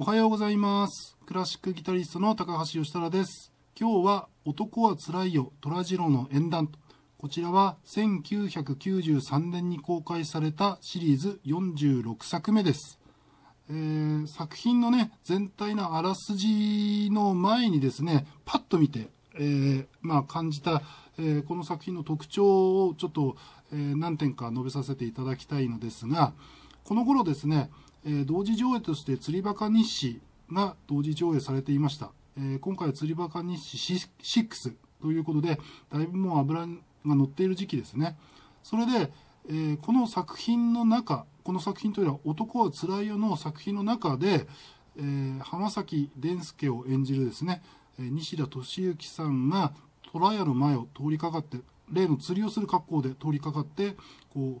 おはようございます。クラシックギタリストの高橋義太です。今日は男はつらいよ、虎次郎の演談。こちらは1993年に公開されたシリーズ46作目です。えー、作品のね、全体のあらすじの前にですね、パッと見て、えー、まあ、感じた、えー、この作品の特徴をちょっと、え何点か述べさせていただきたいのですが、この頃ですね、えー、同時上映として釣りバカ日誌が同時上映されていました。えー、今回は釣りバカ日誌6ということで、だいぶもう油が乗っている時期ですね。それで、えー、この作品の中、この作品というのは男はつらいよの作品の中で、えー、浜崎伝助を演じるですね、え西田敏行さんがトラヤの前を通りかかって、例の釣りをする格好で通りかかって、こう、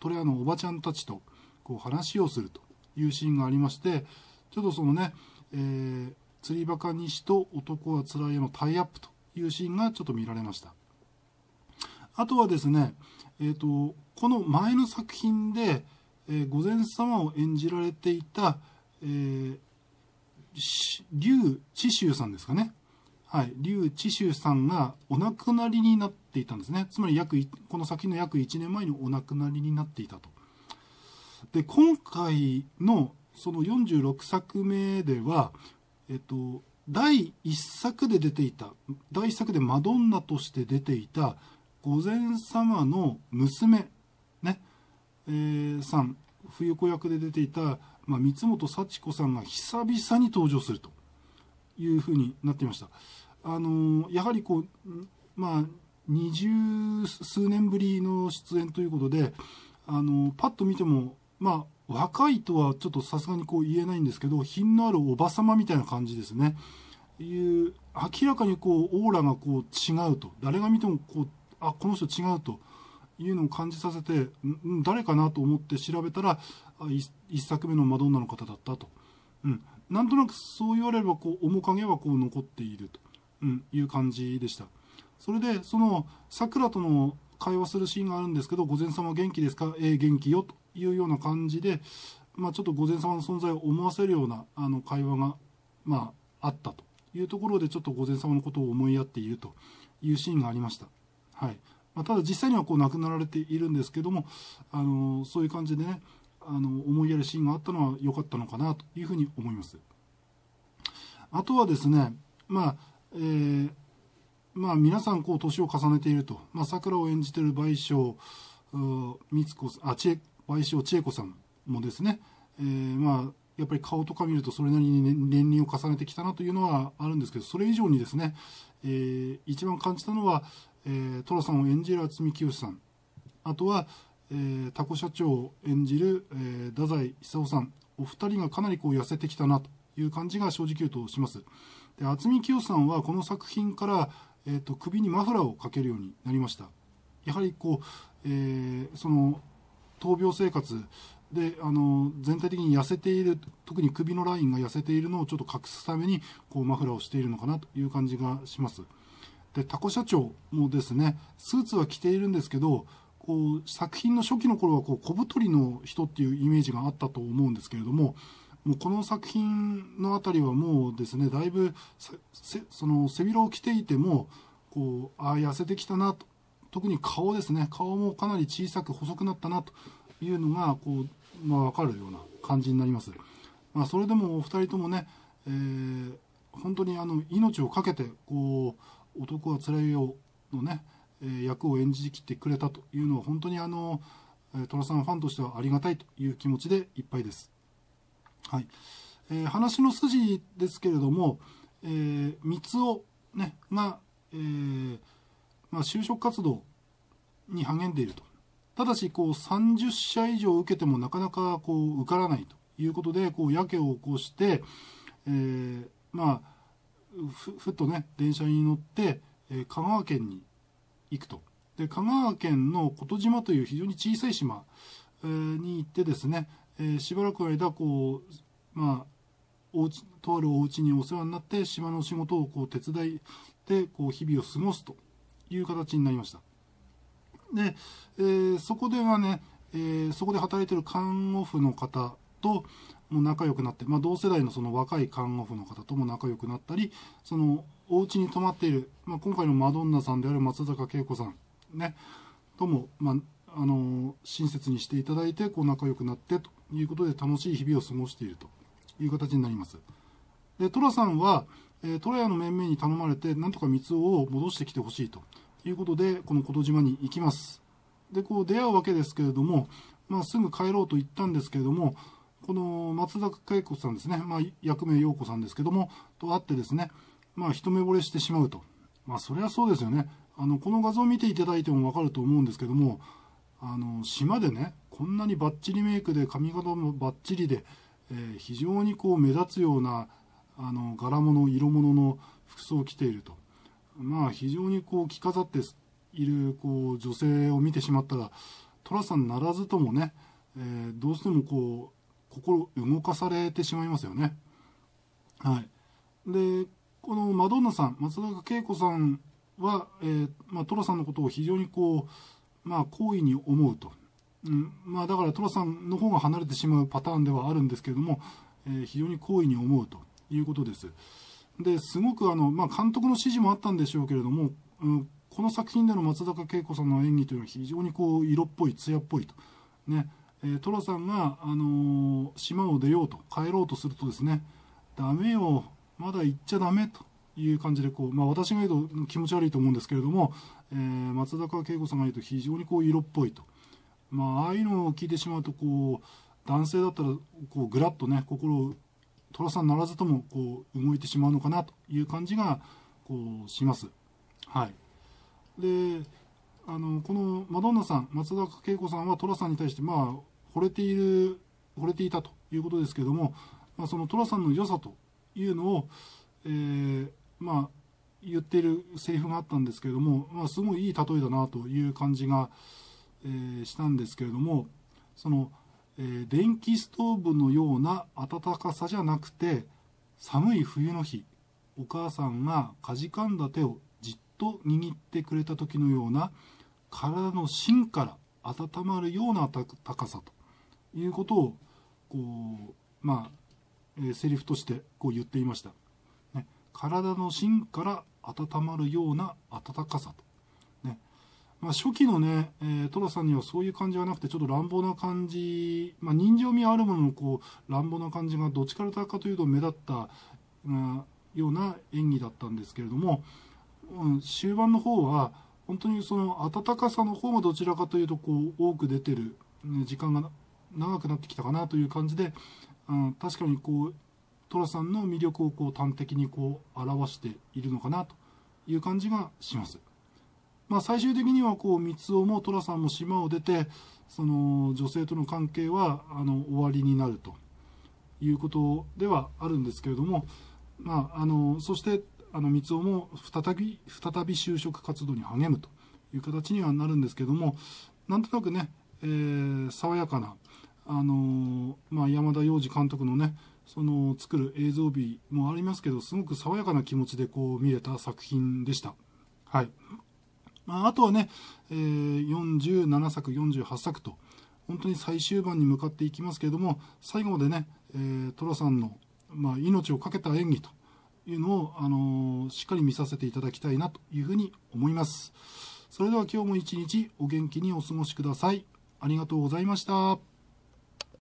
トラヤのおばちゃんたちとこう話をすると。いうシーンがありましてちょっとそのね、えー、釣りバカ西と男はつらいのタイアップというシーンがちょっと見られましたあとはですね、えーと、この前の作品で、えー、御前様を演じられていた、えー、劉智秀さんですかねはい、劉智秋さんがお亡くなりになっていたんですね。つまり約、この先の約1年前にお亡くなりになっていたと。で今回のその46作目では、えっと、第1作で出ていた第1作でマドンナとして出ていた御前様の娘、ねえー、さん冬子役で出ていた、まあ、三本幸子さんが久々に登場するというふうになっていました。あのー、やはりこう、まあ、二十数年ぶりの出演ということで、あのパッと見てもまあ、若いとはちょっとさすがにこう言えないんですけど、品のあるおばさまみたいな感じですね。いう、明らかにこう、オーラがこう違うと。誰が見てもこう、あ、この人違うというのを感じさせて、ん誰かなと思って調べたら、1作目のマドンナの方だったと。うん。なんとなくそう言われれば、こう、面影はこう残っていると、うん、いう感じでした。それで、その、桜との会話するシーンがあるんですけど、午前様元気ですかええ元気よと。いうような感じで、まあ、ちょっと御前様の存在を思わせるようなあの会話が、まあ、あったというところでちょっと御前様のことを思いやっているというシーンがありました。はいまあ、ただ実際にはこう亡くなられているんですけども、あのそういう感じでねあの思いやるシーンがあったのは良かったのかなというふうに思います。あとはですね、まあえー、まあ、皆さんこう年を重ねていると、まあ、桜を演じている倍賞光子あ千恵倍賞千恵子さんもですね、えー、まあやっぱり顔とか見るとそれなりに年輪を重ねてきたなというのはあるんですけどそれ以上にですね、えー、一番感じたのは、えー、寅さんを演じる渥美清さんあとは、えー、タコ社長を演じる、えー、太宰久夫さんお二人がかなりこう痩せてきたなという感じが正直言うとします。で渥美清さんはこの作品から、えーと首にマフラーをかけるようになりました。やはりこう、えー、その闘病生活であの全体的に痩せている特に首のラインが痩せているのをちょっと隠すためにこうマフラーをしているのかなという感じがしますでタコ社長もですねスーツは着ているんですけどこう作品の初期の頃はこう小太りの人っていうイメージがあったと思うんですけれどももうこの作品の辺りはもうですねだいぶその背広を着ていてもこうああ痩せてきたなと特に顔ですね顔もかなり小さく細くなったなというのがこう、まあ、分かるような感じになります、まあ、それでもお二人ともね、えー、本当にあの命を懸けてこう男はつらいよのね、え役を演じきってくれたというのは本当にあの寅さんファンとしてはありがたいという気持ちでいっぱいです、はいえー、話の筋ですけれども、えー、三を、ね、が、えーまあ、就職活動に励んでいると。ただし、こう、30社以上受けてもなかなか、こう、受からないということで、こう、やけを起こして、えー、まあ、ふっとね、電車に乗って、えー、香川県に行くと。で、香川県の琴島という非常に小さい島、えー、に行ってですね、えー、しばらくの間、こう、まあ、おうちとあるお家にお世話になって島の仕事をこう手伝いでこう日々を過ごすという形になりましたで、えー、そこではね、えー、そこで働いてる看護婦の方とも仲良くなって、まあ、同世代のその若い看護婦の方とも仲良くなったりそのお家に泊まっている、まあ、今回のマドンナさんである松坂慶子さん、ね、とも、まあ、あの親切にしていただいてこう仲良くなってということで楽しい日々を過ごしているという形になります。で寅さんは、えー、トの面々に頼まれてなんとか三尾を戻してきてほしいと。いうことで、この琴島に行きます。で、こう出会うわけですけれども、まあ、すぐ帰ろうと言ったんですけれども、この松坂慶子さんですね、まあ、役名陽子さんですけども、と会ってですね、まあ、一目惚れしてしまうと。まあ、そりゃそうですよね。あの、この画像を見ていただいてもわかると思うんですけども、あの、島でね、こんなにバッチリメイクで、髪型もバッチリで、えー、非常にこう目立つような、あの、柄物、色物の服装を着ていると。まあ、非常にこう着飾っているこう女性を見てしまったら寅さんならずともね、えー、どうしてもこう心動かされてしまいますよね。はい、でこのマドンナさん松坂慶子さんは、えーまあ、さんのことを非常にこう、まあ、好意に思うと、うんまあ、だから寅さんの方が離れてしまうパターンではあるんですけれども、えー、非常に好意に思うということです。ですごくあの、まあ、監督の指示もあったんでしょうけれども、うん、この作品での松坂慶子さんの演技というのは非常にこう色っぽい艶っぽいと。ねえー、さんが、あのー、島を出ようと帰ろうとするとですね「ダメよまだ行っちゃダメ」という感じでこう、まあ、私が言うと気持ち悪いと思うんですけれども、えー、松坂慶子さんが言うと非常にこう色っぽいと、まあ、ああいうのを聞いてしまうとこう男性だったらこうぐらっとね心を寅さんならずともこう動いてしまうのかなという感じがこうします。はい、であのこのマドンナさん松坂慶子さんは寅さんに対してまあ惚れている惚れていたということですけども、まあ、その寅さんの良さというのを、えー、まあ、言っているセリフがあったんですけれども、まあ、すごいいい例えだなという感じが、えー、したんですけれどもそのえー、電気ストーブのような暖かさじゃなくて寒い冬の日お母さんがかじかんだ手をじっと握ってくれた時のような体の芯から温まるような暖かさということをこうまあ、えー、セリフとしてこう言っていました、ね、体の芯から温まるような暖かさとまあ、初期のね、えー、トラさんにはそういう感じはなくて、ちょっと乱暴な感じ、まあ、人情味あるもののこう乱暴な感じがどっちからかというと目立った、うん、ような演技だったんですけれども、うん、終盤の方は、本当にその温かさの方がどちらかというとこう多く出てる、ね、時間が長くなってきたかなという感じで、うん、確かにこう、トラさんの魅力をこう端的にこう表しているのかなという感じがします。まあ、最終的にはこう三尾も寅さんも島を出てその女性との関係はあの終わりになるということではあるんですけれども、まあ、あのそしてあの三尾も再び再び就職活動に励むという形にはなるんですけれどもなんとなくね、えー、爽やかな、あのまあ、山田洋次監督のねその作る映像美もありますけどすごく爽やかな気持ちでこう見れた作品でした。はいまあ、あとはね、えー、47作、48作と、本当に最終盤に向かっていきますけれども、最後までね、えー、さんの、まあ、命を懸けた演技というのを、あのー、しっかり見させていただきたいなというふうに思います。それでは今日も一日お元気にお過ごしください。ありがとうございました。